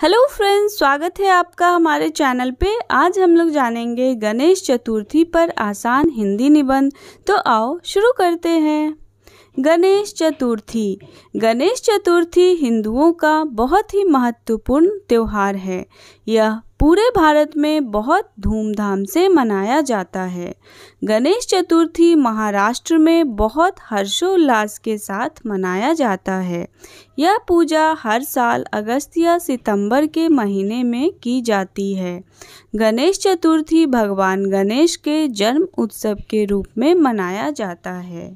hello friends स्वागत है आपका हमारे चैनल पे आज हम लोग जानेंगे गणेश चतुर्थी पर आसान हिंदी निबंध तो आओ शुरू करते हैं गणेश चतुर्थी गणेश चतुर्थी हिंदुओं का बहुत ही महत्वपूर्ण त्यौहार है यह पूरे भारत में बहुत धूमधाम से मनाया जाता है गणेश चतुर्थी महाराष्ट्र में बहुत हर्षोल्लास के साथ मनाया जाता है यह पूजा हर साल अगस्त या सितंबर के महीने में की जाती है गणेश चतुर्थी भगवान गणेश के जन्म उत्सव के रूप में मनाया जाता है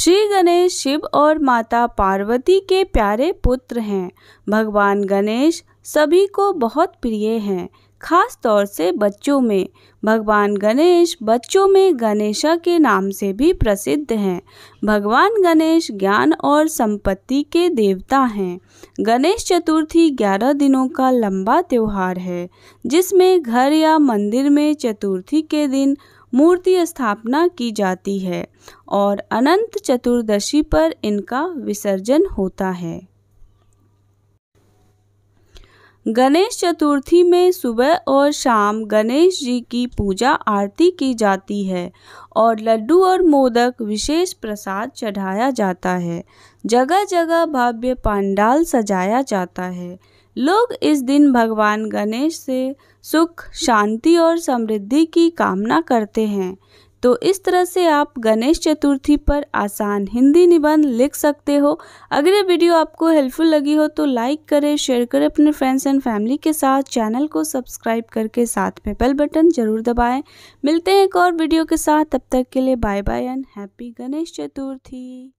श्री गणेश शिव और माता पार्वती के प्यारे पुत्र हैं भगवान गणेश सभी को बहुत प्रिय हैं खास तौर से बच्चों में भगवान गणेश बच्चों में गणेशा के नाम से भी प्रसिद्ध हैं भगवान गणेश ज्ञान और संपत्ति के देवता हैं गणेश चतुर्थी ग्यारह दिनों का लंबा त्यौहार है जिसमें घर या मंदिर में चतुर्थी के दिन मूर्ति स्थापना की जाती है और अनंत चतुर्दशी पर इनका विसर्जन होता है गणेश चतुर्थी में सुबह और शाम गणेश जी की पूजा आरती की जाती है और लड्डू और मोदक विशेष प्रसाद चढ़ाया जाता है जगह जगह भव्य पांडाल सजाया जाता है लोग इस दिन भगवान गणेश से सुख शांति और समृद्धि की कामना करते हैं तो इस तरह से आप गणेश चतुर्थी पर आसान हिंदी निबंध लिख सकते हो अगर ये वीडियो आपको हेल्पफुल लगी हो तो लाइक करें शेयर करें अपने फ्रेंड्स एंड फैमिली के साथ चैनल को सब्सक्राइब करके साथ में बेल बटन जरूर दबाएं मिलते हैं एक और वीडियो के साथ तब तक के लिए bye bye and happy Ganesh Chaturthi